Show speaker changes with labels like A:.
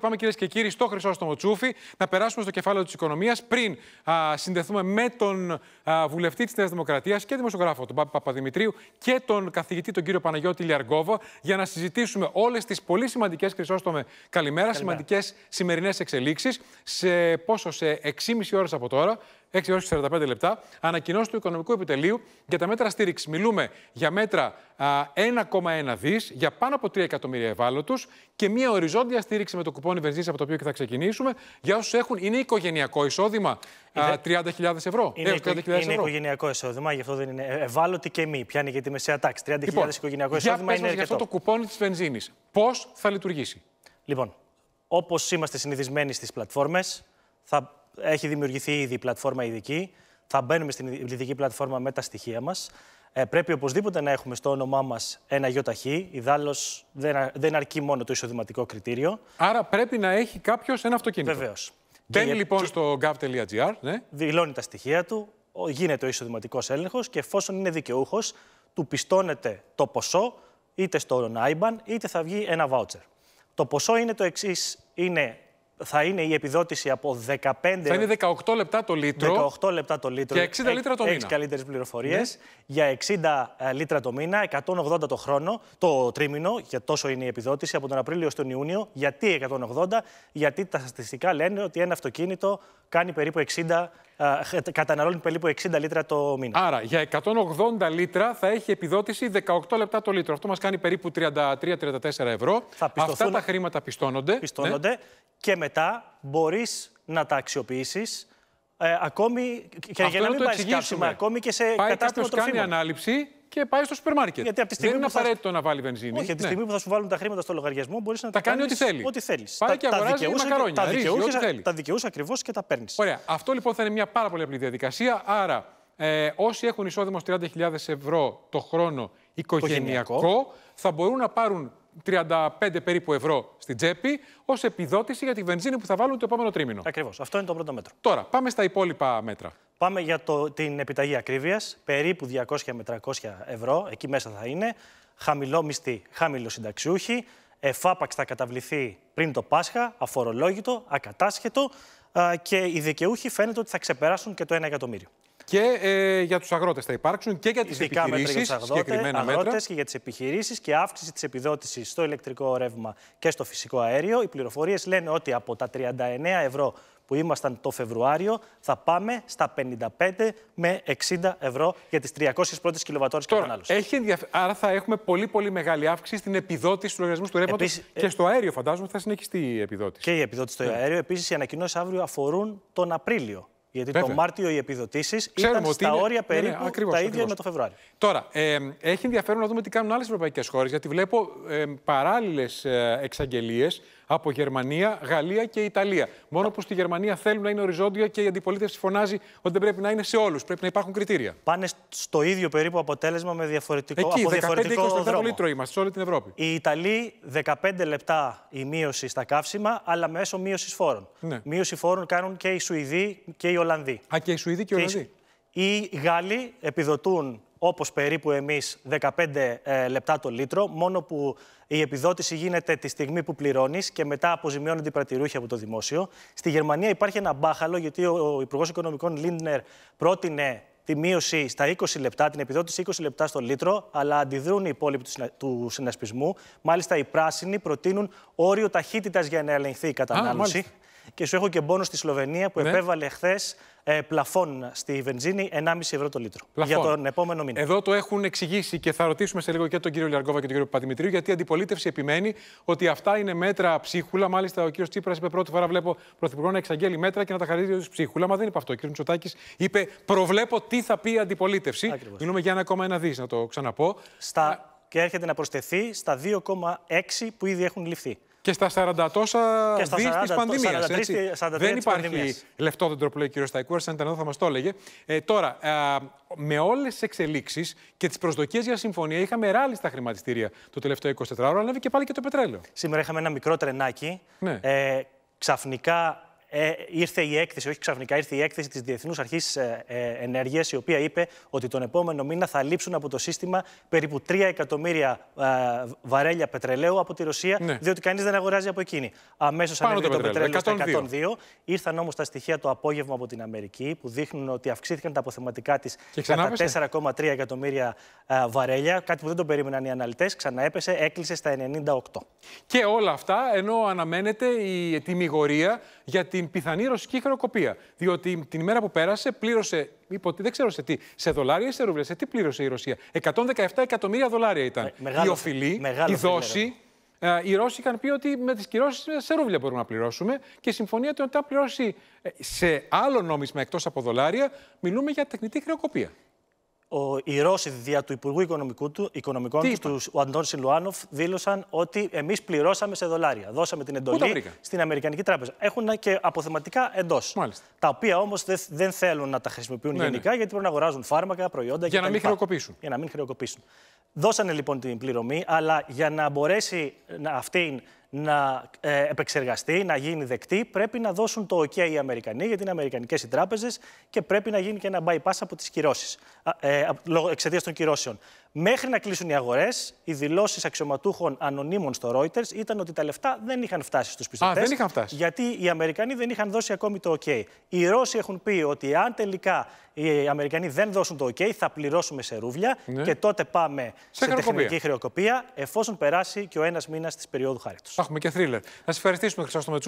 A: Πάμε κυρίες και κύριοι στο Χρυσόστομο Τσούφι να περάσουμε στο κεφάλαιο της οικονομίας πριν α, συνδεθούμε με τον βουλευτή της Νέας Δημοκρατίας και δημοσιογράφο τον Πάπη Παπαδημητρίου και τον καθηγητή τον κύριο Παναγιώτη Λιαργόβα για να συζητήσουμε όλες τις πολύ σημαντικές Χρυσόστομε καλημέρα, καλημέρα. σημαντικές σημερινές εξελίξεις σε πόσο σε 6,5 ώρες από τώρα 6 έως 45 λεπτά, ανακοινώσει του Οικονομικού Επιτελείου για τα μέτρα στήριξης. Μιλούμε για μέτρα 1,1 δις, για πάνω από 3 εκατομμύρια ευάλωτους και μια οριζόντια στήριξη με το κουπόνι βενζίνης από το οποίο και θα ξεκινήσουμε για όσους έχουν. Είναι οικογενειακό εισόδημα 30.000 ευρώ. Είναι, 30.000 οικογενειακό
B: εισόδημα, γι' αυτό δεν είναι ε, ευάλωτη και μη. Πιάνει για τη μεσαία τάξη. 30.000 λοιπόν, οικογενειακό εισόδημα είναι Για αυτό το
A: κουπόνι της βενζίνης, πώς θα λειτουργήσει. Λοιπόν,
B: όπως είμαστε συνηθισμένοι στις πλατφόρμες, θα έχει δημιουργηθεί ήδη η πλατφόρμα ειδική. Θα μπαίνουμε στην ειδική πλατφόρμα με τα στοιχεία μας. Ε, πρέπει οπωσδήποτε να έχουμε στο όνομά μας ένα ΙΟΤΑΧΗ. Ιδάλω δεν, δεν αρκεί μόνο το εισοδηματικό κριτήριο.
A: Άρα πρέπει να έχει κάποιος ένα αυτοκίνητο. Βεβαίως. Μπαίνει λοιπόν στο gov.gr. Ναι. Δηλώνει τα
B: στοιχεία του, γίνεται ο εισοδηματικός έλεγχος και εφόσον είναι δικαιούχος, του πιστώνεται το ποσό είτε στο IBAN είτε θα βγει ένα voucher. Το ποσό είναι το εξής: είναι θα είναι η επιδότηση από 15. Θα είναι
A: 18 λεπτά το λίτρο. 18 λεπτά το λίτρο. Ναι. Για 60 ε, λίτρα το μήνα. Έχει
B: καλύτερες πληροφορίες. Για 60 λίτρα το μήνα, 180 το χρόνο, το τρίμηνο, για τόσο είναι η επιδότηση, από τον Απρίλιο στον Ιούνιο. Γιατί 180, γιατί τα στατιστικά λένε ότι ένα αυτοκίνητο κάνει περίπου 60 καταναλώνει περίπου 60 λίτρα το μήνα.
A: Άρα για 180 λίτρα θα έχει επιδότηση 18 λεπτά το λίτρο. Αυτό μας κάνει περίπου 33-34 ευρώ. Αυτά τα χρήματα πιστώνονται. Ναι. Πιστώνονται και μετά μπορείς να τα αξιοποιήσεις. Ε, ακόμη
B: και για να μην πάρει ακόμη και σε κατάσταση. κατάστημα κάνει
A: ανάληψη, και πάει στο σούπερ μάρκετ. Γιατί τη στιγμή δεν είναι απαραίτητο να βάλει βενζίνη. Όχι, από τη ναι. στιγμή που θα σου βάλουν τα χρήματα στο λογαριασμό μπορείς να τα, κάνει ό,τι θέλει. Ό,τι θέλεις. Πάει και αγοράζει μακαρόνια. Τα δικαιούσε, τα ακριβώς και τα παίρνεις. Ωραία. Αυτό λοιπόν θα είναι μια πάρα πολύ απλή διαδικασία. Άρα, ε, όσοι έχουν εισόδημα 30.000 ευρώ το χρόνο οικογενειακό, οικογενειακό, θα μπορούν να πάρουν 35 περίπου ευρώ στην τσέπη ως επιδότηση για τη βενζίνη που θα βάλουν το επόμενο τρίμηνο. Ακριβώς. Αυτό είναι το πρώτο μέτρο. Τώρα, πάμε στα υπόλοιπα μέτρα.
B: Πάμε για το, την επιταγή ακρίβειας, περίπου 200 με 300 ευρώ, εκεί μέσα θα είναι. Χαμηλό μισθή, χαμηλό συνταξιούχη. Εφάπαξ θα καταβληθεί πριν το Πάσχα, αφορολόγητο, ακατάσχετο και οι δικαιούχοι φαίνεται ότι θα ξεπεράσουν και το 1 εκατομμύριο.
A: Και ε, για τους αγρότες θα υπάρξουν και για τις επιχειρήσει. Συγκεκριμένα αγρότες και για
B: τις επιχειρήσεις και αύξηση της επιδότησης στο ηλεκτρικό ρεύμα και στο φυσικό αέριο. Οι πληροφορίες λένε ότι από τα 39 ευρώ που ήμασταν το Φεβρουάριο, θα πάμε στα
A: 55 με 60 ευρώ για τις 300 πρώτες κιλοβατόρες κατανάλωσης. Έχει Άρα θα έχουμε πολύ πολύ μεγάλη αύξηση στην επιδότηση του λογαριασμούς του ρεύματος και ε, στο αέριο, φαντάζομαι, θα συνεχιστεί η επιδότηση. Και η επιδότηση στο ναι. αέριο. Επίσης, οι ανακοινώσεις αύριο αφορούν τον Απρίλιο. Γιατί Βέβαια. το Μάρτιο οι επιδοτήσεις ήταν στα είναι... όρια ναι, ναι, περίπου ναι, ακριβώς, τα ίδια ακριβώς. με το Φεβρουάριο. Τώρα, ε, έχει ενδιαφέρον να δούμε τι κάνουν άλλες ευρωπαϊκές χώρες, γιατί βλέπω ε, παράλληλε εξαγγελίες από Γερμανία, Γαλλία και Ιταλία. Μόνο που στη Γερμανία θέλουν να είναι οριζόντια και η αντιπολίτευση φωνάζει ότι δεν πρέπει να είναι σε όλους. Πρέπει να υπάρχουν κριτήρια. Πάνε στο ίδιο περίπου αποτέλεσμα με διαφορετικό Εκεί, από διαφορετικό 15, 20 δρόμο. λίτρο
B: είμαστε σε όλη την Ευρώπη. Οι Ιταλοί 15 λεπτά η μείωση στα καύσιμα, αλλά μέσω μείωσης φόρων. Ναι. Μείωση φόρων κάνουν και οι Σουηδοί και οι Ολλανδοί. Α, και οι Σουηδοί και οι Ολλανδοί. Οι Γάλλοι επιδοτούν όπως περίπου εμείς 15 ε, λεπτά το λίτρο, μόνο που η επιδότηση γίνεται τη στιγμή που πληρώνεις και μετά αποζημιώνονται οι πρατηρούχοι από το δημόσιο. Στη Γερμανία υπάρχει ένα μπάχαλο, γιατί ο Υπουργός Οικονομικών Λίντνερ πρότεινε τη μείωση στα 20 λεπτά, την επιδότηση 20 λεπτά στο λίτρο, αλλά αντιδρούν οι υπόλοιποι του συνασπισμού. Μάλιστα, οι πράσινοι προτείνουν όριο ταχύτητας για να ελεγχθεί η κατανάλωση. Και σου έχω και μπόνο στη Σλοβενία που ναι. επέβαλε χθες ε, πλαφόν στη βενζίνη 1,5 ευρώ το λίτρο.
A: Για τον επόμενο μήνα. Εδώ το έχουν εξηγήσει και θα ρωτήσουμε σε λίγο και τον κύριο Λιαργκόβα και τον κύριο Παπαδημητρίου, γιατί η αντιπολίτευση επιμένει ότι αυτά είναι μέτρα ψίχουλα. Μάλιστα, ο κύριος Τσίπρας είπε πρώτη φορά: Βλέπω πρωθυπουργό να εξαγγέλει μέτρα και να τα χαρίζει ως ψίχουλα. Μα δεν είπε αυτό. Ο κύριος Τσουτάκη είπε: Προβλέπω τι θα πει η αντιπολίτευση. Μιλούμε για ένα δις, να το ξαναπώ. Στα και έρχεται να προσθεθεί στα 2,6 που ήδη έχουν ληφθεί. Και στα 40 τόσα δι της πανδημία. Δεν υπάρχει λεφτό δέντρο που λέει ο κ. Σταϊκούρας, αν ήταν εδώ θα μας το έλεγε. Ε, τώρα, με όλες τις εξελίξεις και τις προσδοκίες για συμφωνία, είχαμε ράλι στα χρηματιστήρια το τελευταίο 24ωρο, αλλά και πάλι και το πετρέλαιο. Σήμερα είχαμε ένα μικρό τρενάκι. Ναι.
B: Ε, ξαφνικά ε, ήρθε η έκθεση, όχι ξαφνικά, ήρθε η έκθεση της Διεθνούς Αρχής ε, ε, Ενέργειας, η οποία είπε ότι τον επόμενο μήνα θα λείψουν από το σύστημα περίπου 3 εκατομμύρια ε, βαρέλια πετρελαίου από τη Ρωσία, ναι. διότι κανείς δεν αγοράζει από εκείνη. Αμέσως ανέβηκε το, το πετρέλαιο στα 102. Ήρθαν όμως τα στοιχεία το απόγευμα από την Αμερική, που δείχνουν ότι αυξήθηκαν τα αποθεματικά της κατά 4,3 εκατομμύρια βαρέλια, κάτι που δεν τον περίμεναν οι αναλυτές. Ξαναέπεσε, έκλεισε στα 98.
A: Και όλα αυτά ενώ αναμένεται η τιμιγορία για την την πιθανή ρωσική χρεοκοπία. Διότι την ημέρα που πέρασε πλήρωσε, υποτι, δεν ξέρω σε τι, σε δολάρια ή σε ρούβλια, σε τι πλήρωσε η Ρωσία. 117 εκατομμύρια δολάρια ήταν. Ε, η οφειλή, η ναι. δόση. Ε, οι Ρώσοι είχαν πει ότι με τις κυρώσεις σε ρούβλια μπορούμε να πληρώσουμε και η συμφωνία ότι όταν πληρώσει ε, σε άλλο νόμισμα εκτός από δολάρια, μιλούμε για τεχνητή χρεοκοπία ο, οι Ρώσοι δια του Υπουργού Οικονομικού του, Οικονομικών
B: του, ο Αντών Σιλουάνοφ, δήλωσαν ότι εμείς πληρώσαμε σε δολάρια. Δώσαμε την εντολή στην Αμερικανική Τράπεζα. Έχουν και αποθεματικά εντός. Τα οποία όμως δεν, θέλουν να τα χρησιμοποιούν ναι, ναι. γενικά γιατί πρέπει να αγοράζουν φάρμακα, προϊόντα για και να μην χρεοκοπήσουν. Για να μην χρεοκοπήσουν. Δώσανε λοιπόν την πληρωμή, αλλά για να μπορέσει να, να ε, επεξεργαστεί, να γίνει δεκτή, πρέπει να δώσουν το OK οι Αμερικανοί, γιατί είναι Αμερικανικές οι τράπεζες και πρέπει να γίνει και ένα bypass από τις κυρώσεις, ε, εξαιτίας των κυρώσεων. Μέχρι να κλείσουν οι αγορές, οι δηλώσεις αξιωματούχων ανωνύμων στο Reuters ήταν ότι τα λεφτά δεν είχαν φτάσει στους πιστωτές. δεν είχαν φτάσει. Γιατί οι Αμερικανοί δεν είχαν δώσει ακόμη το OK. Οι Ρώσοι έχουν πει ότι αν τελικά οι Αμερικανοί δεν δώσουν το OK, θα πληρώσουμε σε ρούβλια ναι. και τότε πάμε σε, σε τεχνική χρεοκοπία, εφόσον περάσει και ο ένας μήνας της περίοδου του. Έχουμε και θρίλερ. Να σα ευχαριστήσουμε, Χρυσόστο Μετσούφ.